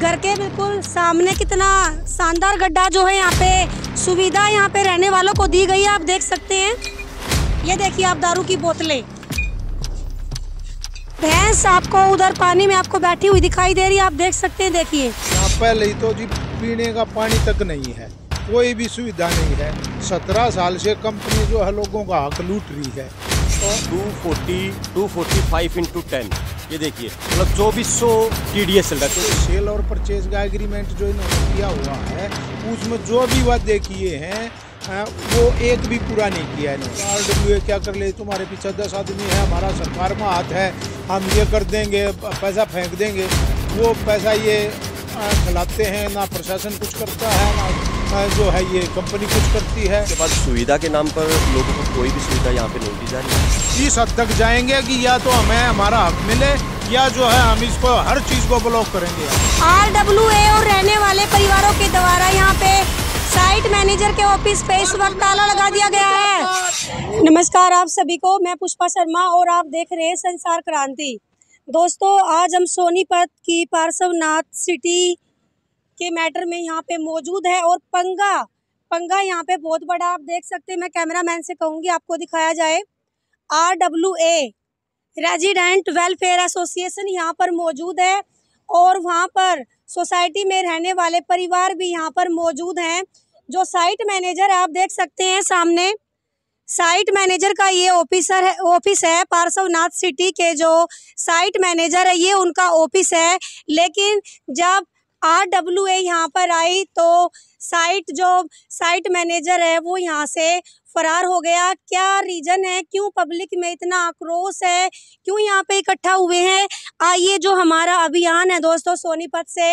घर के बिल्कुल सामने कितना शानदार गड्ढा जो है यहाँ पे सुविधा यहाँ पे रहने वालों को दी गई है आप देख सकते हैं ये देखिए आप दारू की बोतलें भैंस आपको उधर पानी में आपको बैठी हुई दिखाई दे रही है आप देख सकते हैं देखिए यहाँ पहले ही तो जी पीने का पानी तक नहीं है कोई भी सुविधा नहीं है सत्रह साल से कंपनी जो है लोगों का हक लूट रही है two forty two forty five into ten ये देखिए मतलब चौबीस सौ टी डी एस चल रहा है तो सेल और परचेज का एग्रीमेंट जो इन्होंने किया हुआ है उसमें जो भी वादे किए हैं वो एक भी पूरा नहीं किया है आर डब्ल्यू ए क्या कर ले तुम्हारे पीछे दस आदमी है हमारा सरकार में हाथ है हम ये कर देंगे पैसा फेंक देंगे वो पैसा ये खिलाते हैं ना प्रशासन कुछ करता है ना जो है ये कंपनी कुछ करती है उसके बाद सुविधा के नाम पर लोगों को कोई भी सुविधा यहाँ पे नहीं दी जा रही इस हद तक जाएंगे कि या तो हमें हमारा हक मिले या जो है हम इसको हर चीज को ब्लॉक करेंगे आर डब्ल्यू ए और रहने वाले परिवारों के द्वारा यहाँ पे साइट मैनेजर के ऑफिस पे इस वक्त ताला लगा दिया गया है नमस्कार आप सभी को मैं पुष्पा शर्मा और आप देख रहे हैं संसार क्रांति दोस्तों आज हम सोनीपत की पार्श्वनाथ सिटी के मैटर में यहाँ पे मौजूद है और पंगा पंगा यहाँ पे बहुत बड़ा आप देख सकते हैं मैं कैमरा मैन से कहूँगी आपको दिखाया जाए R W A resident welfare association यहाँ पर मौजूद है और वहाँ पर सोसाइटी में रहने वाले परिवार भी यहाँ पर मौजूद हैं जो साइट मैनेजर आप देख सकते हैं सामने साइट मैनेजर का ये ऑफिसर है ऑफिस है पार्सवनाथ सिटी के जो साइट मैनेजर है ये उनका ऑफिस है लेकिन जब आर डब्ल्यू ए यहाँ पर आई तो साइट जो साइट मैनेजर है वो यहाँ से फरार हो गया क्या रीज़न है क्यों पब्लिक में इतना आक्रोश है क्यों यहाँ पे इकट्ठा हुए हैं आइए जो हमारा अभियान है दोस्तों सोनीपत से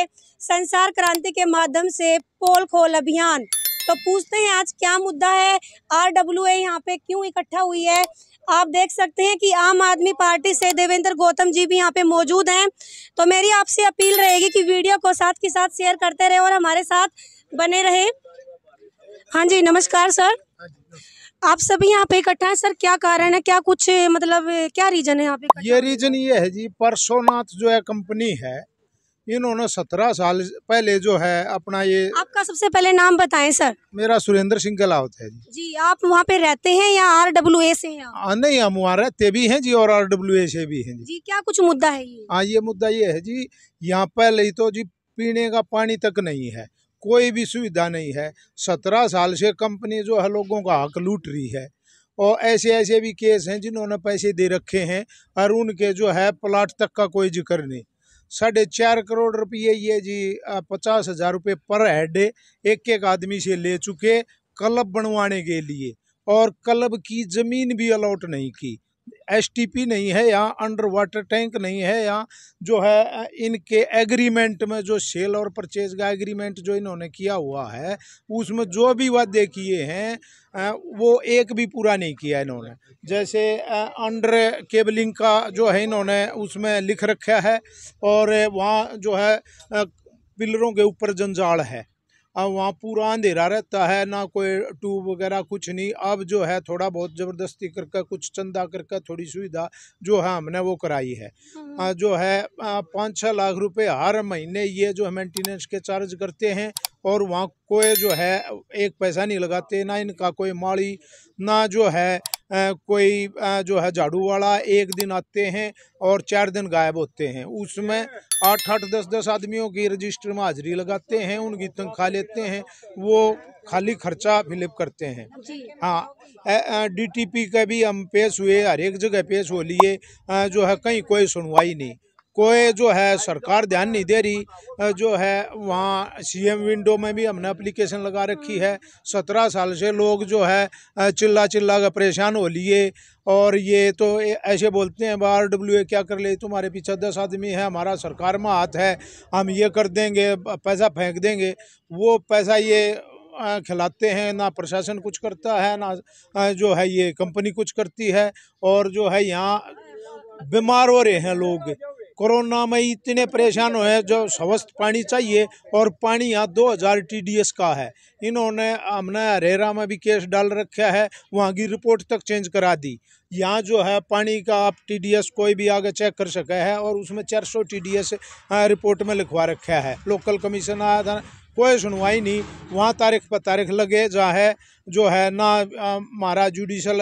संसार क्रांति के माध्यम से पोल खोल अभियान तो पूछते हैं आज क्या मुद्दा है आर डब्ल्यू ए यहाँ पे क्यों इकट्ठा हुई है आप देख सकते हैं कि आम आदमी पार्टी से देवेंद्र गौतम जी भी यहाँ पे मौजूद हैं तो मेरी आपसे अपील रहेगी कि वीडियो को साथ के साथ शेयर करते रहे और हमारे साथ बने रहे हाँ जी नमस्कार सर आप सभी यहाँ पे इकट्ठा हैं सर क्या कारण है क्या कुछ मतलब क्या रीजन है यहाँ पे ये रीजन ये है जी परसोनाथ जो है कंपनी है इन्होंने सत्रह साल पहले जो है अपना ये आपका सबसे पहले नाम बताएं सर मेरा सुरेंद्र सिंह गलावत है जी जी आप वहाँ पे रहते हैं या आर डब्ल्यू ए से हैं हाँ, नहीं हम वहाँ रहते भी हैं जी और आर डब्ल्यू ए से भी हैं जी जी क्या कुछ मुद्दा है ये हाँ ये मुद्दा ये है जी यहाँ पहले ही तो जी पीने का पानी तक नहीं है कोई भी सुविधा नहीं है सत्रह साल से कंपनी जो है लोगों का हक लूट रही है और ऐसे ऐसे भी केस हैं जिन्होंने पैसे दे रखे हैं और उनके जो है प्लाट तक का कोई जिक्र नहीं साढ़े चार करोड़ रुपये ये जी पचास हज़ार रुपये पर हेड एक एक आदमी से ले चुके क्लब बनवाने के लिए और क्लब की ज़मीन भी अलॉट नहीं की एसटीपी नहीं है यहाँ अंडर वाटर टैंक नहीं है यहाँ जो है इनके एग्रीमेंट में जो सेल और परचेज का एग्रीमेंट जो इन्होंने किया हुआ है उसमें जो भी वादे किए हैं वो एक भी पूरा नहीं किया इन्होंने जैसे अंडर केबलिंग का जो है इन्होंने उसमें लिख रखा है और वहाँ जो है पिलरों के ऊपर जंजाल है अब वहाँ पूरा अंधेरा रहता है ना कोई ट्यूब वगैरह कुछ नहीं अब जो है थोड़ा बहुत ज़बरदस्ती करके कुछ चंदा करके थोड़ी सुविधा जो है हमने वो कराई है हम्म। जो है पाँच छः लाख रुपए हर महीने ये जो है मेंटेनेंस के चार्ज करते हैं और वहाँ कोई जो है एक पैसा नहीं लगाते ना इनका कोई माली ना जो है कोई जो है झाड़ू वाला एक दिन आते हैं और चार दिन गायब होते हैं उसमें आठ आठ दस दस आदमियों की रजिस्टर में हाजिरी लगाते हैं उनकी तनख्वाह लेते हैं वो खाली खर्चा फिलिप करते हैं हाँ डीटीपी का भी हम पेश हुए हर एक जगह पेश हो लिए जो है कहीं कोई सुनवाई नहीं कोई जो है सरकार ध्यान नहीं दे रही जो है वहाँ सीएम विंडो में भी हमने अप्लीकेशन लगा रखी है सत्रह साल से लोग जो है चिल्ला चिल्ला कर परेशान हो लिए और ये तो ऐसे बोलते हैं बार डब्ल्यू क्या कर ले तुम्हारे पीछे दस आदमी है हमारा सरकार में हाथ है हम ये कर देंगे पैसा फेंक देंगे वो पैसा ये खिलाते हैं ना प्रशासन कुछ करता है ना जो है ये कंपनी कुछ करती है और जो है यहाँ बीमार हो रहे हैं लोग कोरोना में इतने परेशान हुए जो स्वस्थ पानी चाहिए और पानी यहाँ 2000 टीडीएस का है इन्होंने हमने हरेरा में भी केस डाल रखा है वहाँ की रिपोर्ट तक चेंज करा दी यहाँ जो है पानी का आप टीडीएस कोई भी आगे चेक कर सके है और उसमें 400 टीडीएस हाँ, रिपोर्ट में लिखवा रखा है लोकल कमीशन आया था कोई सुनवाई नहीं वहाँ तारीख पर तारीख लगे जा है जो है ना हमारा जुडिशल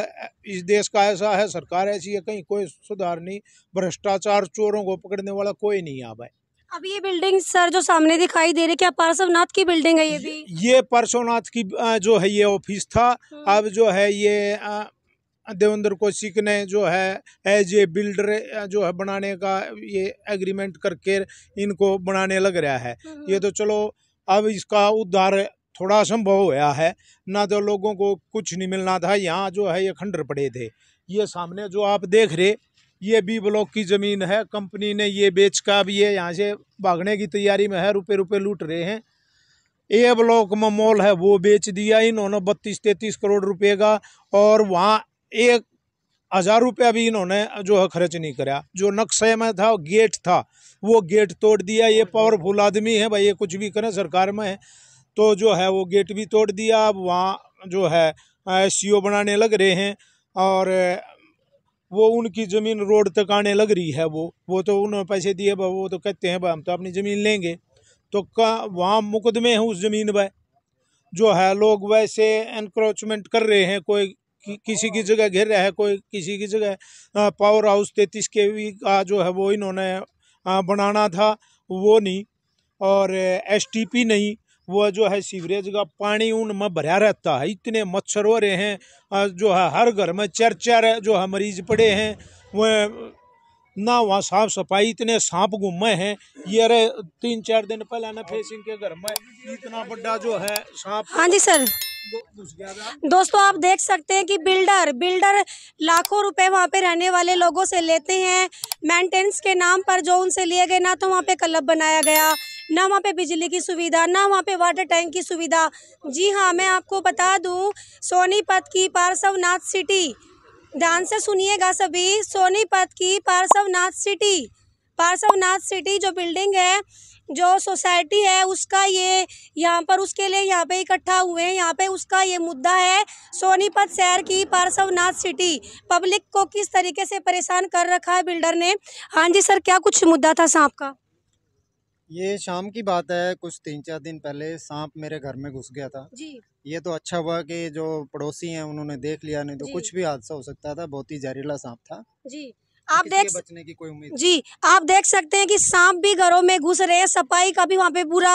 इस देश का ऐसा है सरकार ऐसी है कहीं कोई सुधार नहीं भ्रष्टाचार चोरों को पकड़ने वाला कोई नहीं आ भाई अब ये बिल्डिंग सर जो सामने दिखाई दे रही क्या पार्श्वनाथ की बिल्डिंग है ये भी ये पार्श्वनाथ की जो है ये ऑफिस था हम्म। अब जो है ये देवेंद्र कौशिक ने जो है एज ए बिल्डर जो है बनाने का ये एग्रीमेंट करके इनको बनाने लग रहा है हम्म। ये तो चलो अब इसका उद्धार थोड़ा असंभव होया है ना तो लोगों को कुछ नहीं मिलना था यहाँ जो है ये खंडर पड़े थे ये सामने जो आप देख रहे ये बी ब्लॉक की ज़मीन है कंपनी ने ये बेच का अब ये यहाँ से भागने की तैयारी में है रुपए रुपए लूट रहे हैं ए ब्लॉक में मॉल है वो बेच दिया इन्होंने बत्तीस तैतीस करोड़ रुपए का और वहाँ एक हज़ार रुपया भी इन्होंने जो है खर्च नहीं कराया जो नक्शे में था गेट था वो गेट तोड़ दिया ये पावरफुल आदमी है भाई ये कुछ भी करें सरकार में है तो जो है वो गेट भी तोड़ दिया अब वहाँ जो है सी e बनाने लग रहे हैं और वो उनकी ज़मीन रोड तक आने लग रही है वो वो तो उन्होंने पैसे दिए भाई वो तो कहते हैं भाई हम तो अपनी ज़मीन लेंगे तो कहाँ वहाँ मुकदमे हैं उस ज़मीन पर जो है लोग वैसे इनक्रोचमेंट कर रहे हैं कोई किसी की जगह घिर रहा है कोई किसी की जगह पावर हाउस तैतीस के वी का जो है वो इन्होंने बनाना था वो नहीं और एसटीपी नहीं वह जो है सीवरेज का पानी उनमें भरा रहता है इतने मच्छर हो रहे हैं जो है हर घर में चार चार जो है मरीज पड़े हैं वह ना वहाँ साफ सफाई इतने सांप घूमे हैं ये अरे तीन चार दिन पहले ना फेसिंग के घर में इतना बड़ा जो है सांप हाँ जी सर दोस्तों आप देख सकते हैं कि बिल्डर बिल्डर लाखों रुपए वहाँ पे रहने वाले लोगों से लेते हैं मेंटेनेंस के नाम पर जो उनसे लिए गए ना तो वहाँ पे क्लब बनाया गया ना वहाँ पे बिजली की सुविधा ना वहाँ पे वाटर टैंक की सुविधा जी हाँ मैं आपको बता दूँ सोनीपत की पार्श्वनाथ सिटी ध्यान से सुनिएगा सभी सोनीपत की पार्श्वनाथ सिटी पार्श्वनाथ सिटी जो बिल्डिंग है जो सोसाइटी है उसका ये यहाँ पर उसके लिए यहाँ पे इकट्ठा हुए हैं यहाँ पे उसका ये मुद्दा है सोनीपत शहर की पार्श्वनाथ सिटी पब्लिक को किस तरीके से परेशान कर रखा है बिल्डर ने हाँ जी सर क्या कुछ मुद्दा था सांप का ये शाम की बात है कुछ तीन चार दिन पहले सांप मेरे घर में घुस गया था जी ये तो अच्छा हुआ कि जो पड़ोसी हैं उन्होंने देख लिया नहीं तो कुछ भी हादसा हो सकता था बहुत ही जहरीला सांप था जी तो आप देख बचने की कोई उम्मीद जी आप देख सकते हैं कि सांप भी घरों में घुस रहे हैं सफाई का भी वहाँ पे बुरा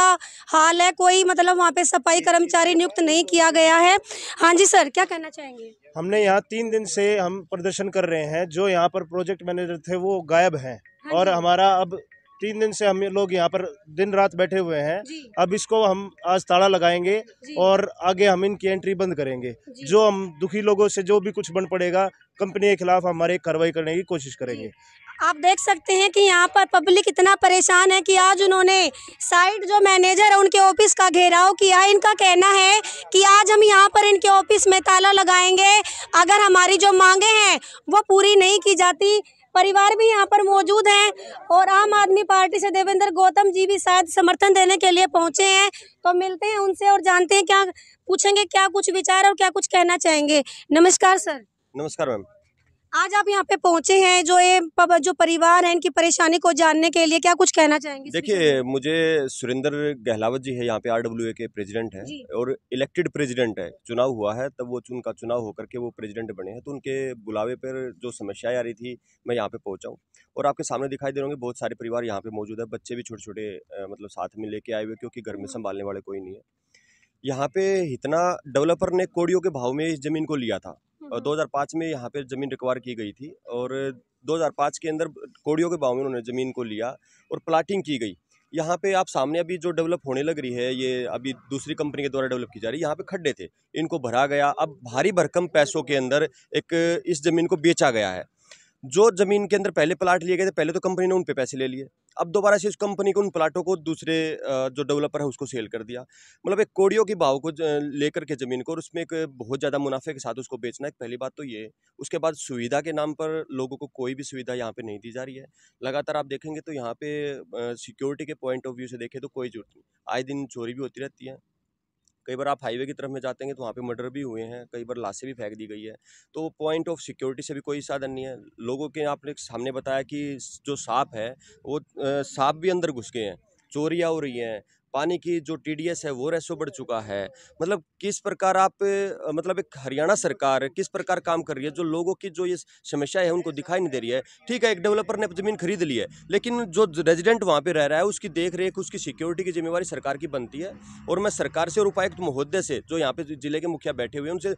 हाल है कोई मतलब वहाँ पे सफाई कर्मचारी नियुक्त नहीं किया गया है हाँ जी सर क्या कहना चाहेंगे हमने यहाँ तीन दिन से हम प्रदर्शन कर रहे हैं जो यहाँ पर प्रोजेक्ट मैनेजर थे वो गायब है हाँ और हमारा अब तीन दिन से हम लोग यहाँ पर दिन रात बैठे हुए हैं अब इसको हम आज ताला लगाएंगे और आगे हम इनकी एंट्री बंद करेंगे जो हम दुखी लोगों से जो भी कुछ बन पड़ेगा कंपनी के खिलाफ हमारे कार्रवाई करने की कोशिश करेंगे आप देख सकते हैं कि यहाँ पर पब्लिक इतना परेशान है कि आज उन्होंने साइड जो मैनेजर है उनके ऑफिस का घेराव किया इनका कहना है कि आज हम यहाँ पर इनके ऑफिस में ताला लगाएंगे अगर हमारी जो मांगे हैं वो पूरी नहीं की जाती परिवार भी यहाँ पर मौजूद हैं और आम आदमी पार्टी से देवेंद्र गौतम जी भी शायद समर्थन देने के लिए पहुँचे हैं तो मिलते हैं उनसे और जानते हैं क्या पूछेंगे क्या कुछ विचार और क्या कुछ कहना चाहेंगे नमस्कार सर नमस्कार मैम आज आप यहाँ पे पहुँचे हैं जो ये जो परिवार है इनकी परेशानी को जानने के लिए क्या कुछ कहना चाहेंगे देखिए मुझे सुरेंद्र गहलावत जी है यहाँ पे आर के प्रेसिडेंट हैं और इलेक्टेड प्रेसिडेंट है चुनाव हुआ है तब वो उनका चुनाव होकर के वो प्रेसिडेंट बने हैं तो उनके बुलावे पर जो समस्याएं आ रही थी मैं यहाँ पे पहुँचा हूँ और आपके सामने दिखाई दे रहे होंगे बहुत सारे परिवार यहाँ पे मौजूद है बच्चे भी छोटे छोटे मतलब साथ में लेके आए हुए क्योंकि घर में हाँ। संभालने वाले कोई नहीं है यहाँ पे इतना डेवलपर ने कोड़ियों के भाव में इस जमीन को लिया था और 2005 हम्म। में यहाँ पे ज़मीन रिकवार की गई थी और 2005 के अंदर कोड़ियों के भाव में उन्होंने ज़मीन को लिया और प्लाटिंग की गई यहाँ पे आप सामने अभी जो डेवलप होने लग रही है ये अभी दूसरी कंपनी के द्वारा डेवलप की जा रही है यहाँ पे खड्डे थे इनको भरा गया अब भारी भरकम पैसों के अंदर एक इस ज़मीन को बेचा गया है जो ज़मीन के अंदर पहले प्लाट लिए गए थे पहले तो कंपनी ने उन पर पैसे ले लिए अब दोबारा से उस कंपनी को उन प्लाटों को दूसरे जो डेवलपर है उसको सेल कर दिया मतलब एक कोड़ियों की भाव को लेकर के ज़मीन को और उसमें एक बहुत ज़्यादा मुनाफे के साथ उसको बेचना एक पहली बात तो ये उसके बाद सुविधा के नाम पर लोगों को कोई भी सुविधा यहाँ पर नहीं दी जा रही है लगातार आप देखेंगे तो यहाँ पर सिक्योरिटी के पॉइंट ऑफ व्यू से देखें तो कोई जरूरत नहीं आए दिन चोरी भी होती रहती है कई बार आप हाईवे की तरफ में जाते हैं तो वहाँ पे मर्डर भी हुए हैं कई बार लाशें भी फेंक दी गई है तो पॉइंट ऑफ सिक्योरिटी से भी कोई साधन नहीं है लोगों के आपने सामने बताया कि जो सांप है वो सांप भी अंदर घुस गए हैं चोरियाँ हो रही हैं पानी की जो टी है वो रेसो बढ़ चुका है मतलब किस प्रकार आप मतलब एक हरियाणा सरकार किस प्रकार काम कर रही है जो लोगों की जो ये समस्या है उनको दिखाई नहीं दे रही है ठीक है एक डेवलपर ने ज़मीन खरीद ली है लेकिन जो रेजिडेंट वहाँ पर रह रहा है उसकी देख रेख उसकी सिक्योरिटी की जिम्मेवारी सरकार की बनती है और मैं सरकार से और उपायुक्त महोदय से जो यहाँ पे जिले के मुखिया बैठे हुए हैं उनसे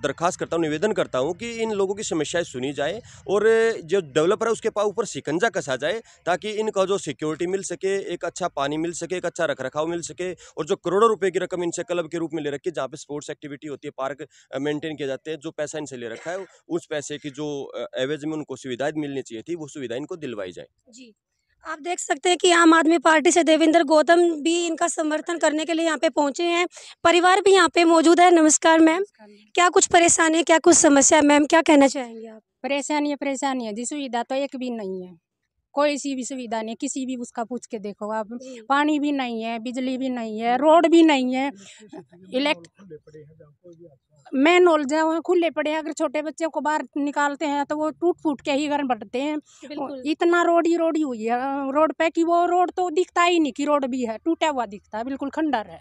दरखास्त करता हूँ निवेदन करता हूँ कि इन लोगों की समस्याएं सुनी जाए और जो डेवलपर है उसके पास ऊपर शिकंजा कसा जाए ताकि इनका जो सिक्योरिटी मिल सके एक अच्छा पानी मिल सके एक अच्छा रख रखाव मिल सके और जो करोड़ों रुपए की रकम इनसे क्लब के रूप में ले रखी है जहाँ पे स्पोर्ट्स एक्टिविटी होती है पार्क मेंटेन किया जाते हैं जो पैसा इनसे ले रखा है उस पैसे की जो एवेज में उनको सुविधाएं मिलनी चाहिए थी वो सुविधा इनको दिलवाई जाए जी आप देख सकते हैं कि आम आदमी पार्टी से देवेंद्र गौतम भी इनका समर्थन करने के लिए यहाँ पे पहुँचे हैं परिवार भी यहाँ पे मौजूद है नमस्कार मैम क्या कुछ परेशानी है क्या कुछ समस्या है मैम क्या कहना चाहेंगे आप परेशानी है परेशानी है जी सुविधा तो एक भी नहीं है कोई सी भी सुविधा नहीं किसी भी उसका पूछ के देखो आप पानी भी नहीं है बिजली भी नहीं है रोड भी नहीं है इलेक्ट मेन नॉल वहाँ खुले पड़े हैं अगर छोटे बच्चों को बाहर निकालते हैं तो वो टूट फूट के ही घर बढ़ते हैं इतना रोड ही रोड ही हुई है रोड पे कि वो रोड तो दिखता ही नहीं कि रोड भी है टूटा हुआ दिखता है बिल्कुल खंडर है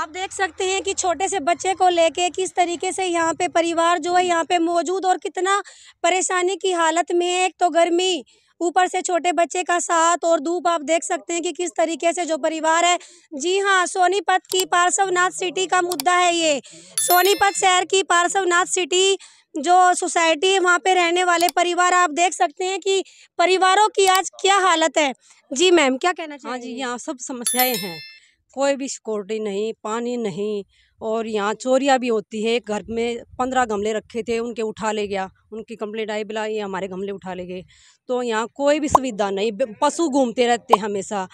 आप देख सकते हैं कि छोटे से बच्चे को लेके किस तरीके से यहाँ पे परिवार जो है यहाँ पे मौजूद और कितना परेशानी की हालत में है एक तो गर्मी ऊपर से छोटे बच्चे का साथ और धूप आप देख सकते हैं कि किस तरीके से जो परिवार है जी हाँ सोनीपत की पार्श्वनाथ सिटी का मुद्दा है ये सोनीपत शहर की पार्श्वनाथ सिटी जो सोसाइटी है वहाँ पे रहने वाले परिवार आप देख सकते हैं कि परिवारों की आज क्या हालत है जी मैम क्या कहना चाहिए हाँ जी यहाँ सब समस्याएं हैं कोई भी सिक्योरिटी नहीं पानी नहीं और यहाँ चोरियाँ भी होती है घर में पंद्रह गमले रखे थे उनके उठा ले गया उनकी कंप्लेंट आई बुलाई हमारे गमले उठा ले गए तो यहाँ कोई भी सुविधा नहीं पशु घूमते रहते हैं हमेशा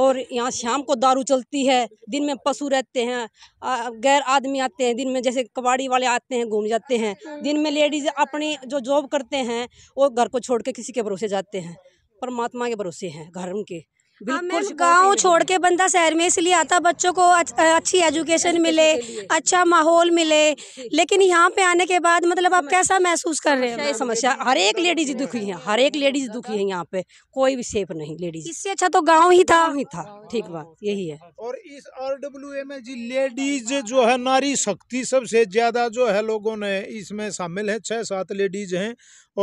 और यहाँ शाम को दारू चलती है दिन में पशु रहते हैं गैर आदमी आते हैं दिन में जैसे कबाड़ी वाले आते हैं घूम जाते हैं दिन में लेडीज अपनी जो जॉब करते हैं वो घर को छोड़ के किसी के भरोसे जाते हैं परमात्मा के भरोसे हैं घर के हाँ, मैम गांव छोड़ के बंदा शहर में इसलिए आता बच्चों को अच्छी एजुकेशन मिले अच्छा माहौल मिले लेकिन यहाँ पे आने के बाद मतलब आप कैसा महसूस कर रहे हैं समस्या हर एक लेडीज दुखी है हर एक लेडीज दुखी है यहाँ पे कोई भी सेफ नहीं लेडीज इससे अच्छा तो गाँव ही था ही था ठीक बात यही है और इस आर डब्ल्यू में जी लेडीज जो है नारी शक्ति सबसे ज्यादा जो है लोगों ने इसमें शामिल है छह सात लेडीज हैं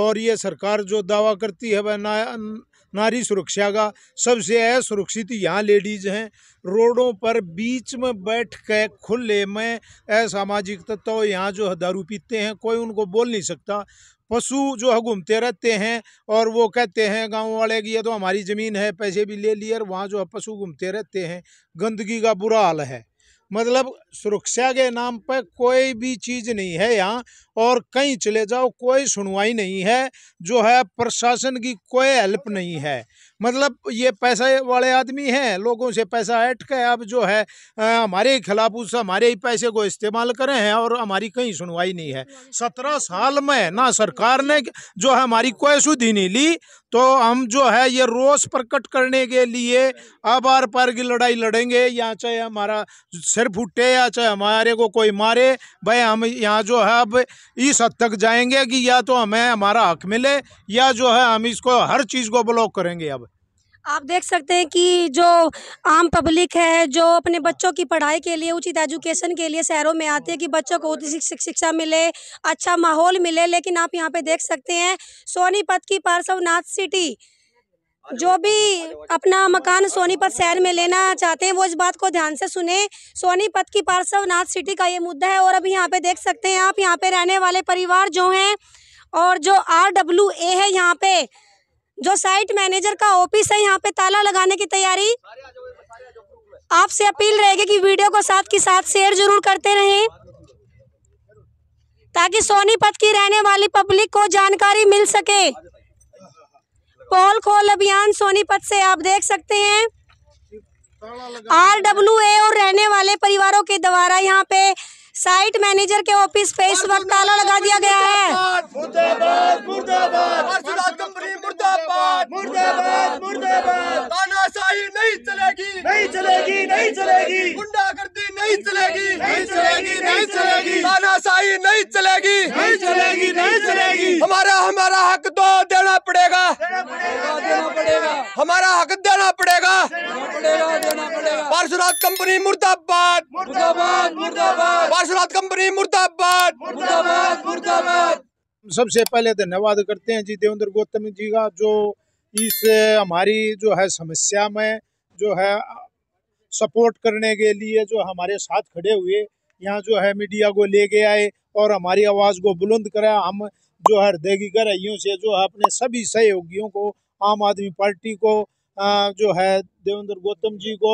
और ये सरकार जो दावा करती है वह नारी सुरक्षा का सबसे असुरक्षित यहाँ लेडीज़ हैं रोडों पर बीच में बैठ के खुले में असामाजिक तत्व तो यहाँ जो दारू पीते हैं कोई उनको बोल नहीं सकता पशु जो है घूमते रहते हैं और वो कहते हैं गांव वाले की ये तो हमारी ज़मीन है पैसे भी ले लिए और वहाँ जो है पशु घूमते रहते हैं गंदगी का बुरा हाल है मतलब सुरक्षा के नाम पर कोई भी चीज़ नहीं है यहाँ और कहीं चले जाओ कोई सुनवाई नहीं है जो है प्रशासन की कोई हेल्प नहीं है मतलब ये पैसे वाले आदमी हैं लोगों से पैसा ऐट के अब जो है हमारे ही खिलाफ उस हमारे ही पैसे को इस्तेमाल करें हैं और हमारी कहीं सुनवाई नहीं है सत्रह साल में ना सरकार ने जो है हमारी कोई सुधि नहीं ली तो हम जो है ये रोष प्रकट करने के लिए अब आर पार की लड़ाई लड़ेंगे या चाहे हमारा सिर फूटे या चाहे हमारे को कोई मारे भाई हम यहाँ जो है अब इस हद तक जाएंगे कि या तो हमें हमारा हक मिले या जो है हम इसको हर चीज़ को ब्लॉक करेंगे अब आप देख सकते हैं कि जो आम पब्लिक है जो अपने बच्चों की पढ़ाई के लिए उचित एजुकेशन के लिए शहरों में आते हैं कि बच्चों को उचित शिक्षा मिले अच्छा माहौल मिले लेकिन आप यहाँ पे देख सकते हैं सोनीपत की पार्श्वनाथ सिटी जो भी अपना मकान सोनीपत शहर में लेना चाहते हैं वो इस बात को ध्यान से सुने सोनीपत की पार्श्वनाथ सिटी का ये मुद्दा है और अभी यहाँ पे देख सकते हैं आप यहाँ पे रहने वाले परिवार जो हैं और जो आर डब्ल्यू ए है यहाँ पे जो साइट मैनेजर का ऑफिस है यहाँ पे ताला लगाने की तैयारी आपसे अपील रहेगी कि वीडियो को साथ के साथ शेयर जरूर करते रहें ताकि सोनीपत की रहने वाली पब्लिक को जानकारी मिल सके पोल खोल अभियान सोनीपत से आप देख सकते हैं आर डब्ल्यू ए और रहने वाले परिवारों के द्वारा यहाँ पे साइट मैनेजर के ऑफिस पे इस वक्त ताला लगा दिया गया है नहीं चलेगी नहीं चलेगी नहीं चलेगी नहीं चलेगी नहीं चलेगी नहीं चलेगी नहीं चलेगी नहीं चलेगी हमारा हमारा हक तो देना पड़ेगा हमारा हक देना पड़ेगा पार्श्वनाथ कंपनी मुर्दाबाद मुर्दाबाद मुर्दाबाद पार्श्वनाथ कंपनी मुर्दाबाद मुर्दाबाद मुर्दाबाद सबसे पहले धन्यवाद करते हैं जी देवेंद्र गौतम जी का जो इस हमारी जो है समस्या में जो है सपोर्ट करने के लिए जो हमारे साथ खड़े हुए यहाँ जो है मीडिया को ले के आए और हमारी आवाज़ को बुलंद कराया हम जो हृदय की गहराइयों से जो है अपने सभी सहयोगियों को आम आदमी पार्टी को जो है देवेंद्र गौतम जी को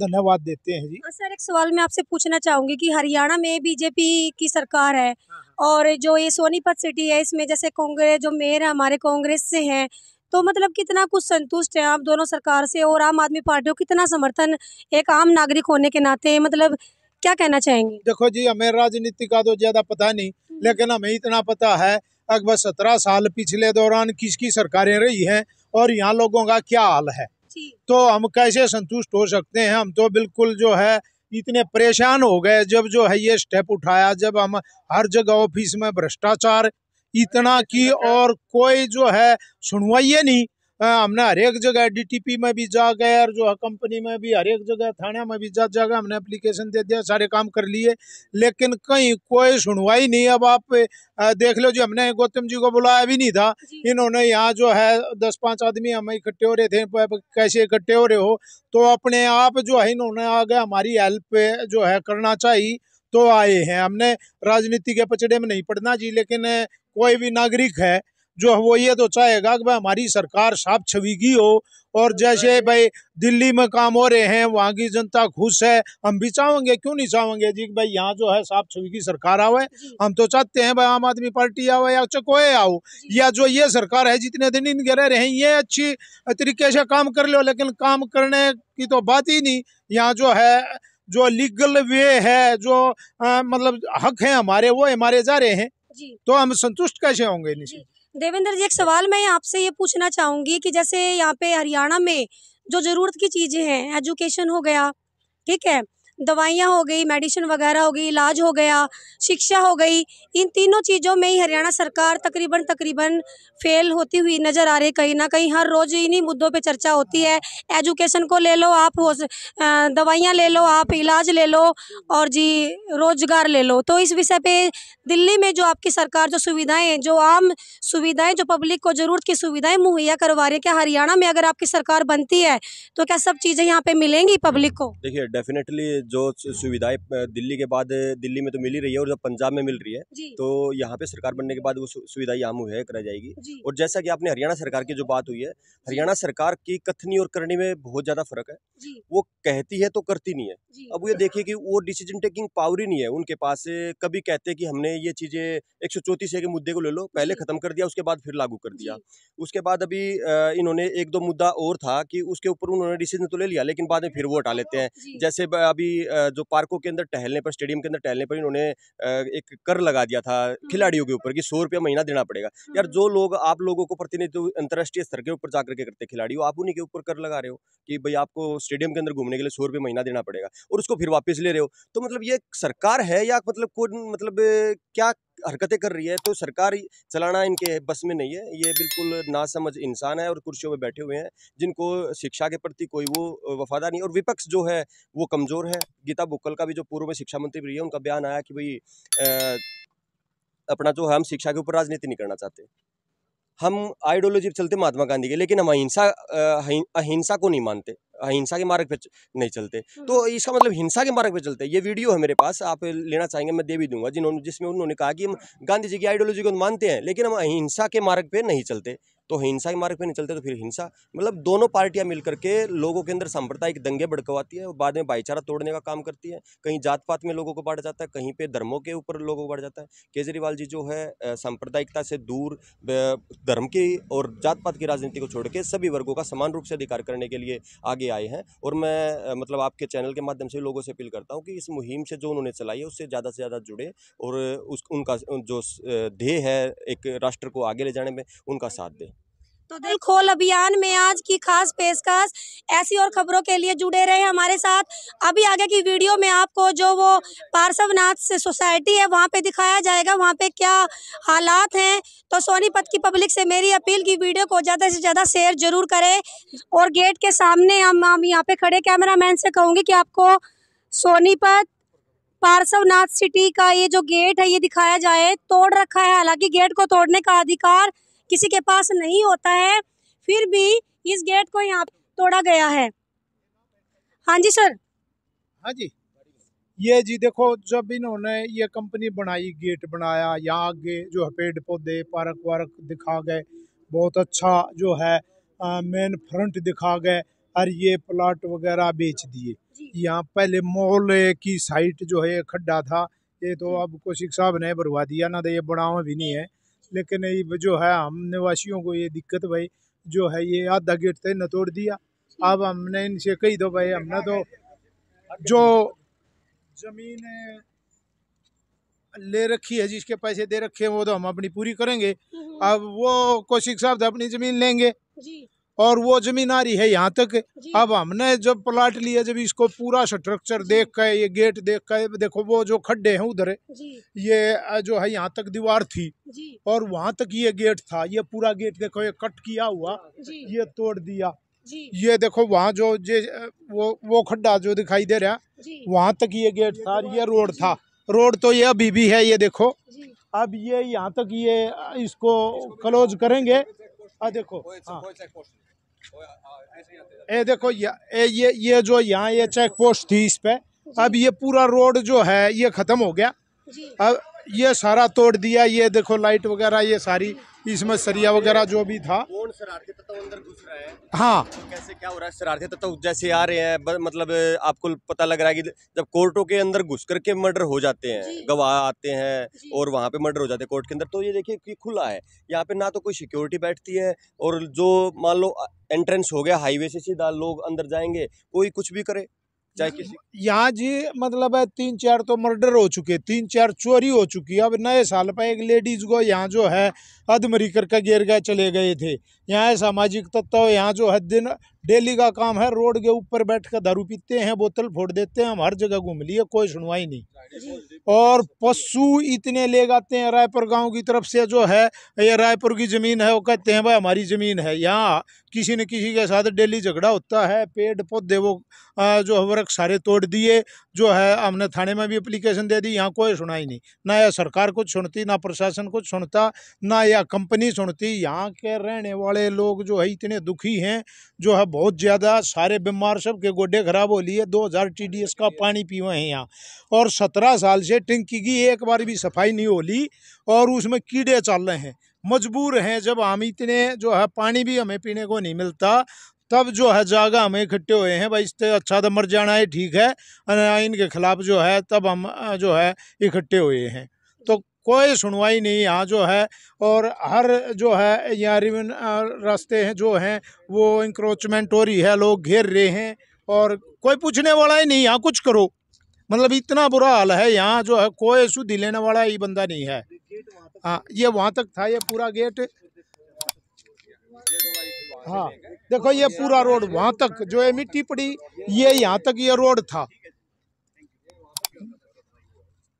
धन्यवाद देते हैं जी हाँ, सर एक सवाल मैं आपसे पूछना चाहूंगी कि हरियाणा में बीजेपी की सरकार है हाँ, हाँ। और जो ये सोनीपत सिटी है इसमें जैसे कांग्रेस जो मेयर है हमारे कांग्रेस से हैं तो मतलब कितना कुछ संतुष्ट है आप दोनों सरकार से और आम आदमी पार्टी को कितना समर्थन एक आम नागरिक होने के नाते मतलब क्या कहना चाहेंगे देखो जी हमें राजनीति का तो ज्यादा पता नहीं हम्म। लेकिन हमें इतना पता है लगभग सत्रह साल पिछले दौरान किसकी सरकारें रही हैं और यहाँ लोगों का क्या हाल है तो हम कैसे संतुष्ट हो सकते हैं हम तो बिल्कुल जो है इतने परेशान हो गए जब जो है ये स्टेप उठाया जब हम हर जगह ऑफिस में भ्रष्टाचार इतना की अच्छा। और कोई जो है सुनवाइए नहीं हमने हर एक जगह डीटीपी में भी जा गए और जो है कंपनी में भी हर एक जगह थाने में भी जा जाकर हमने एप्लीकेशन दे दिया सारे काम कर लिए लेकिन कहीं कोई सुनवाई नहीं अब आप देख लो जी हमने गौतम जी को बुलाया भी नहीं था इन्होंने यहाँ जो है दस पाँच आदमी हमें इकट्ठे हो रहे थे कैसे इकट्ठे हो रहे हो तो अपने आप जो है इन्होंने आ गया हमारी हेल्प जो है करना चाहिए तो आए हैं हमने राजनीति के पचड़े में नहीं पड़ना जी लेकिन कोई भी नागरिक है जो वो ये तो चाहेगा कि भाई हमारी सरकार साफ छवि की हो और जैसे भाई दिल्ली में काम हो रहे हैं वहाँ की जनता खुश है हम भी चाहेंगे क्यों नहीं चाहेंगे जी भाई यहाँ जो है साफ छवि की सरकार आवे हम तो चाहते हैं भाई आम आदमी पार्टी आवे या चकोए आओ या जो ये सरकार है जितने दिन इन रह रहे हैं ये अच्छी तरीके से काम कर लो लेकिन काम करने की तो बात ही नहीं यहाँ जो है जो लीगल वे है जो आ, मतलब हक है हमारे वो हमारे जा रहे हैं तो हम संतुष्ट कैसे होंगे निश्चित देवेंद्र जी एक सवाल मैं आपसे ये पूछना चाहूँगी कि जैसे यहाँ पे हरियाणा में जो ज़रूरत की चीज़ें हैं एजुकेशन हो गया ठीक है दवाइयाँ हो गई मेडिसिन वगैरह हो गई इलाज हो गया शिक्षा हो गई इन तीनों चीज़ों में ही हरियाणा सरकार तकरीबन तकरीबन फेल होती हुई नज़र आ रही कहीं ना कहीं हर रोज़ इन्हीं मुद्दों पे चर्चा होती है एजुकेशन को ले लो आप हो दवाइयाँ ले लो आप इलाज ले लो और जी रोज़गार ले लो तो इस विषय पर दिल्ली में जो आपकी सरकार जो सुविधाएँ जो आम सुविधाएँ जो पब्लिक को ज़रूरत की सुविधाएँ मुहैया करवा रही है क्या हरियाणा में अगर आपकी सरकार बनती है तो क्या सब चीज़ें यहाँ पर मिलेंगी पब्लिक को देखिए डेफिनेटली जो सुविधाएं दिल्ली के बाद दिल्ली में तो मिल ही रही है और जब पंजाब में मिल रही है तो यहाँ पे सरकार बनने के बाद वो सुविधा यहाँ मुहैया कराई जाएगी और जैसा कि आपने हरियाणा सरकार की जो बात हुई है हरियाणा सरकार की कथनी और करनी में बहुत ज़्यादा फर्क है वो कहती है तो करती नहीं है अब ये देखिए कि वो डिसीजन टेकिंग पावर ही नहीं है उनके पास कभी कहते कि हमने ये चीज़ें एक सौ चौंतीस के मुद्दे को ले लो पहले ख़त्म कर दिया उसके बाद फिर लागू कर दिया उसके बाद अभी इन्होंने एक दो मुद्दा और था कि उसके ऊपर उन्होंने डिसीजन तो ले लिया लेकिन बाद में फिर वो हटा लेते हाँ, हैं जैसे अभी जो पार्कों के अंदर टहलने पर स्टेडियम के अंदर टहलने पर इन्होंने एक कर लगा दिया था खिलाड़ियों के हम्म। ऊपर कि सौ रुपया महीना देना पड़ेगा यार हम्म। जो लोग आप लोगों को प्रतिनिधित्व अंतर्राष्ट्रीय स्तर के ऊपर जाकर के करते खिलाड़ी हो आप उन्हीं के ऊपर कर लगा रहे हो कि भाई आपको स्टेडियम के अंदर घूमने के लिए सौ रुपये महीना देना पड़ेगा और उसको फिर वापस ले रहे हो तो मतलब ये सरकार है या मतलब कौन मतलब क्या हरकतें कर रही है तो सरकार चलाना इनके बस में नहीं है ये बिल्कुल नासमझ इंसान है और कुर्सियों पर बैठे हुए हैं जिनको शिक्षा के प्रति कोई वो वफादार नहीं और विपक्ष जो है वो कमज़ोर है गीता बुक्कल का भी जो पूर्व में शिक्षा मंत्री रही है उनका बयान आया कि भाई अपना जो है हम शिक्षा के ऊपर राजनीति नहीं करना चाहते हम आइडियोलॉजी पर चलते महात्मा गांधी के लेकिन हम अहिंसा अहिंसा को नहीं मानते अहिंसा के मार्ग पे नहीं चलते हम्म। तो इसका मतलब हिंसा के मार्ग पे चलते ये वीडियो है मेरे पास आप लेना चाहेंगे मैं दे भी दूंगा जिन्होंने जिसमें उन्होंने कहा कि हम गांधी जी की आइडियोलॉजी को तो मानते हैं लेकिन हम अहिंसा के मार्ग पे नहीं चलते तो हिंसा के मार्ग पर नहीं चलते तो फिर हिंसा मतलब दोनों पार्टियाँ मिल के लोगों के अंदर सांप्रदायिक दंगे भड़कवाती है और बाद में भाईचारा तोड़ने का काम करती है कहीं जात पात में लोगों को बांट जाता है कहीं पर धर्मों के ऊपर लोगों को बांट जाता है केजरीवाल जी जो है सांप्रदायिकता से दूर धर्म की और जात पात की राजनीति को छोड़ के सभी वर्गों का समान रूप से अधिकार करने के लिए आगे आए हैं और मैं मतलब आपके चैनल के माध्यम से लोगों से अपील करता हूँ कि इस मुहिम से जो उन्होंने चलाई है उससे ज़्यादा से ज़्यादा जुड़े और उस उनका जो ध्येय है एक राष्ट्र को आगे ले जाने में उनका साथ दें तो दिल खोल अभियान में आज की खास पेशकश ऐसी और खबरों के लिए जुड़े रहे हमारे साथ अभी आगे की वीडियो में आपको जो वो पार्श्वनाथ से सोसाइटी है वहाँ पे दिखाया जाएगा वहाँ पे क्या हालात हैं तो सोनीपत की पब्लिक से मेरी अपील की वीडियो को ज़्यादा से ज़्यादा शेयर जरूर करें और गेट के सामने हम हम यहाँ पे खड़े कैमरा मैन से कहूँगी कि आपको सोनीपत पार्श्वनाथ सिटी का ये जो गेट है ये दिखाया जाए तोड़ रखा है हालांकि गेट को तोड़ने का अधिकार किसी के पास नहीं होता है फिर भी इस गेट को यहाँ तोड़ा गया है हाँ जी सर हाँ जी ये जी देखो जब इन्होंने ये कंपनी बनाई गेट बनाया यहाँ आगे जो है पेड़ पौधे पार्क वार्क दिखा गए बहुत अच्छा जो है मेन फ्रंट दिखा गए और ये प्लाट वगैरह बेच दिए यहाँ पहले मॉल की साइट जो है खड्डा था ये तो अब कौशिक साहब ने भरवा दिया ना तो ये बनावा भी नहीं है लेकिन ये जो है हम निवासियों को ये दिक्कत भाई जो है ये आधा गेट तो इन्हें तोड़ दिया अब हमने इनसे कही दो तो भाई हमने तो जो जमीन ले रखी है जिसके पैसे दे रखे हैं वो तो हम अपनी पूरी करेंगे हम्म। अब वो कौशिक साहब अपनी जमीन लेंगे जी और वो जमीनारी है यहाँ तक अब हमने जब प्लाट लिया जब इसको पूरा स्ट्रक्चर देख कर ये गेट देख कर देखो वो जो खड्डे हैं उधर ये जो है यहाँ तक दीवार थी और वहाँ तक ये गेट था ये पूरा गेट देखो ये कट किया हुआ ये तोड़ दिया ये देखो वहाँ जो जे वो वो खड्डा जो दिखाई दे रहा वहाँ तक ये गेट था ये रोड था रोड तो ये अभी भी है ये देखो अब ये यहाँ तक ये इसको क्लोज करेंगे देखो हाँ ये देखो ये ये ये जो यहाँ ये चेक पोस्ट थी इस पे अब ये पूरा रोड जो है ये ख़त्म हो गया अब ये सारा तोड़ दिया ये देखो लाइट वगैरह ये सारी इसमें सरिया वगैरह जो भी था कौन शरारती तत्व अंदर घुस रहा है हाँ तो कैसे क्या हो रहा है शरारती तत्व जैसे आ रहे हैं मतलब आपको पता लग रहा है कि जब कोर्टों के अंदर घुस करके मर्डर हो जाते हैं गवाह आते हैं और वहाँ पे मर्डर हो जाते हैं कोर्ट के अंदर तो ये देखिए कि खुला है यहाँ पे ना तो कोई सिक्योरिटी बैठती है और जो मान लो एंट्रेंस हो गया हाईवे से सीधा लोग अंदर जाएंगे कोई कुछ भी करे चाहे किसी यहाँ जी मतलब है तीन चार तो मर्डर हो चुके तीन चार चोरी हो चुकी है अब नए साल पर एक लेडीज़ को यहाँ जो है अधमरी करके गिर गए चले गए थे यहाँ सामाजिक तत्व यहाँ जो है दिन डेली का काम है रोड के ऊपर बैठ कर दारू पीते हैं बोतल फोड़ देते हैं हम हर जगह घूम लिए कोई सुनवाई नहीं और पशु इतने ले जाते हैं रायपुर गांव की तरफ से जो है ये रायपुर की ज़मीन है वो कहते हैं भाई हमारी ज़मीन है यहाँ किसी न किसी के साथ डेली झगड़ा होता है पेड़ पौधे वो जो वृक्ष सारे तोड़ दिए जो है हमने थाने में भी अप्लीकेशन दे दी यहाँ कोई सुना ही नहीं ना यह सरकार कुछ सुनती ना प्रशासन कुछ सुनता ना यह कंपनी सुनती यहाँ के रहने वाले लोग जो है इतने दुखी हैं जो है बहुत ज़्यादा सारे बीमार सब के गोडे खराब हो लिए दो हज़ार का हाँ हाँ पानी पीवे हैं यहाँ और सत्रह साल से टंकी की एक बार भी सफाई नहीं होली और उसमें कीड़े चल रहे हैं मजबूर हैं जब हम इतने जो है पानी भी हमें पीने को नहीं मिलता तब जो है जागा हमें इकट्ठे हुए हैं भाई इससे अच्छा तो मर जाना है ठीक है इनके के खिलाफ जो है तब हम जो है इकट्ठे हुए हैं तो कोई सुनवाई नहीं यहाँ जो है और हर जो है यहाँ रिवन रास्ते हैं जो हैं वो इंक्रोचमेंट हो रही है लोग घेर रहे हैं और कोई पूछने वाला ही नहीं यहाँ कुछ करो मतलब इतना बुरा हाल है यहाँ जो है कोई सुधी लेने वाला ही बंदा नहीं है हाँ ये वहाँ तक था ये पूरा गेट हाँ देखो ये पूरा रोड वहाँ तक जो ये मिट्टी पड़ी ये यहाँ तक ये रोड था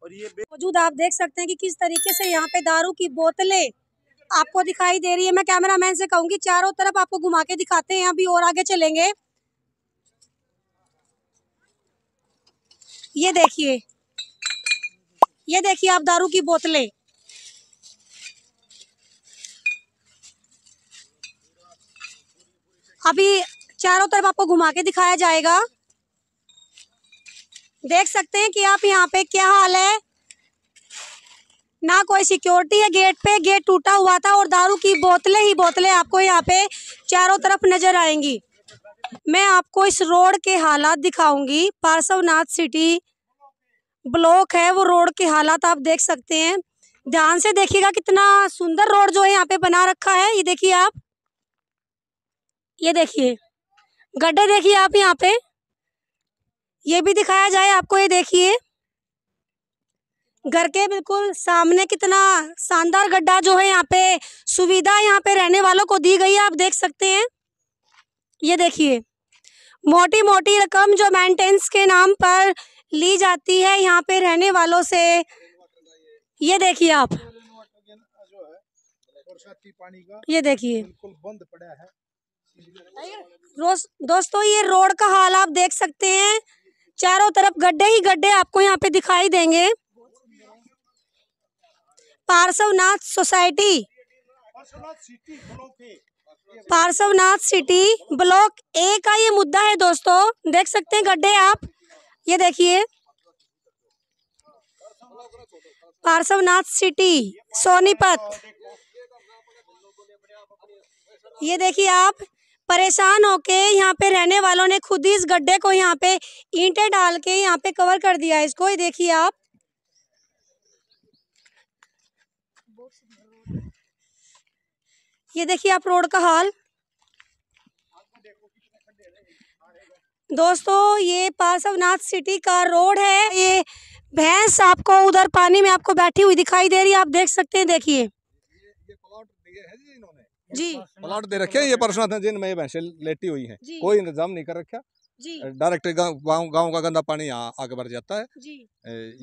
मौजूद आप देख सकते हैं कि किस तरीके से यहाँ पे दारू की बोतलें आपको दिखाई दे रही है मैं कैमरा मैन से कहूंगी चारों तरफ आपको घुमा के दिखाते हैं अभी और आगे चलेंगे ये देखिए ये देखिए आप दारू की बोतलें अभी चारों तरफ आपको घुमा के दिखाया जाएगा देख सकते हैं कि आप यहाँ पे क्या हाल है ना कोई सिक्योरिटी है गेट पे गेट टूटा हुआ था और दारू की बोतलें ही बोतलें आपको यहाँ पे चारों तरफ नजर आएंगी मैं आपको इस रोड के हालात दिखाऊंगी पार्सवनाथ सिटी ब्लॉक है वो रोड के हालात आप देख सकते हैं ध्यान से देखिएगा कितना सुंदर रोड जो है यहाँ पे बना रखा है ये देखिए आप ये देखिए गड्ढे देखिए आप यहाँ पे ये भी दिखाया जाए आपको ये देखिए घर के बिल्कुल सामने कितना शानदार गड्ढा जो है यहाँ पे सुविधा यहाँ पे रहने वालों को दी गई है आप देख सकते हैं ये देखिए मोटी मोटी रकम जो मेंटेनेंस के नाम पर ली जाती है यहाँ पे रहने वालों से ये देखिए आप ये देखिए दोस्तों ये रोड का हाल आप देख सकते हैं चारों तरफ गड्ढे ही गड्ढे आपको यहाँ पे दिखाई देंगे Parsvnath society Parsvnath city block A का ये मुद्दा है दोस्तों देख सकते हैं गड्ढे आप ये देखिए पार्शवनाथ सिटी सोनीपत ये देखिए आप परेशान होके यहाँ पे रहने वालों ने खुद ही इस गड्ढे को यहाँ पे ईंटें डाल के यहाँ पे कवर कर दिया है इसको ये देखिए आप ये देखिए आप रोड का हाल दोस्तों ये पार्श्वनाथ सिटी का रोड है ये भैंस आपको उधर पानी में आपको बैठी हुई दिखाई दे रही है आप देख सकते हैं देखिए जी प्लाट दे रखे ये प्रश्न था जिनमें ये भैंसे लेटी हुई है कोई इंतजाम नहीं कर रखा डायरेक्ट गाँव गाँव का गंदा पानी यहाँ आगे बढ़ जाता है जी।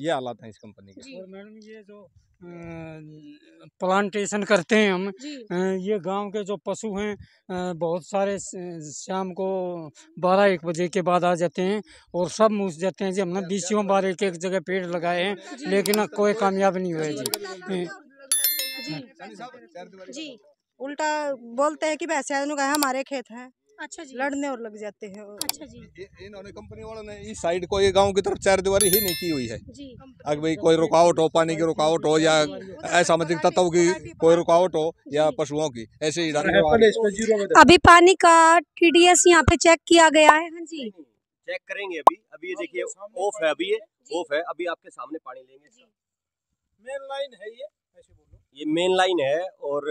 ये हालात है इस कंपनी के और मैडम ये जो प्लांटेशन करते हैं हम ये गांव के जो पशु हैं बहुत सारे शाम को बारह एक बजे के बाद आ जाते हैं और सब मूस जाते हैं जी हमने बीसियों बार एक एक जगह पेड़ लगाए हैं लेकिन कोई कामयाब नहीं हुए जी जी उल्टा बोलते हैं कि भैंसिया का हमारे खेत हैं अच्छा जी लड़ने और लग जाते हैं अच्छा जी इन्होंने कंपनी वालों ने इस साइड को ये गांव की तरफ चार दीवारी ही नहीं की हुई है अगर भाई कोई रुकावट हो पानी की रुकावट हो या असामाजिक तत्व की कोई रुकावट हो या पशुओं की ऐसे ही अभी पानी का टी डी एस यहाँ पे चेक किया गया है हाँ जी चेक करेंगे अभी अभी ये देखिए ऑफ है अभी ये ऑफ है अभी आपके सामने पानी लेंगे मेन लाइन है ये ये मेन लाइन है और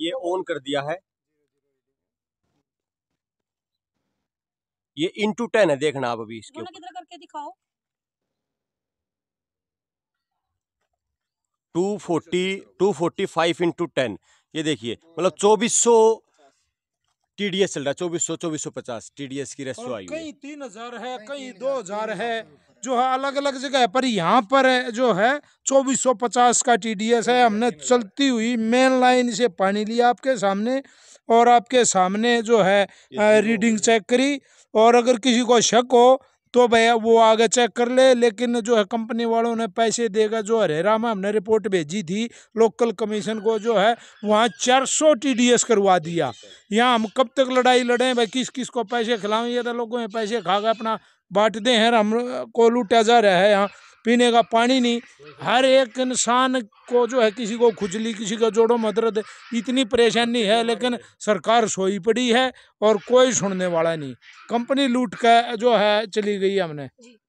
ये ऑन कर दिया है ये इंटू टेन है देखना आप अभी इसके करके दिखाओ two forty two forty five into ten ये देखिए मतलब चौबीस सौ टी डी एस चल रहा है चौबीस सौ चौबीस सौ पचास टी डी एस की रेस्टो आई कहीं तीन हजार है कहीं दो हजार है जो है अलग अलग जगह है पर यहाँ पर है जो है 2450 का टीडीएस है हमने चलती हुई मेन लाइन से पानी लिया आपके सामने और आपके सामने जो है रीडिंग चेक करी और अगर किसी को शक हो तो भैया वो आगे चेक कर ले लेकिन जो है कंपनी वालों ने पैसे देगा जो हरेरा में हमने रिपोर्ट भेजी थी लोकल कमीशन को जो है वहाँ 400 टीडीएस करवा दिया यहाँ हम कब तक लड़ाई लड़ें भाई किस किस को पैसे खिलाऊँ ये तो लोगों में पैसे खा गए अपना बांटते हैं हम को लूटा जा रहा है यहाँ पीने का पानी नहीं हर एक इंसान को जो है किसी को खुजली किसी को जोड़ो मदरद इतनी परेशानी है लेकिन सरकार सोई पड़ी है और कोई सुनने वाला नहीं कंपनी लूट कर जो है चली गई हमने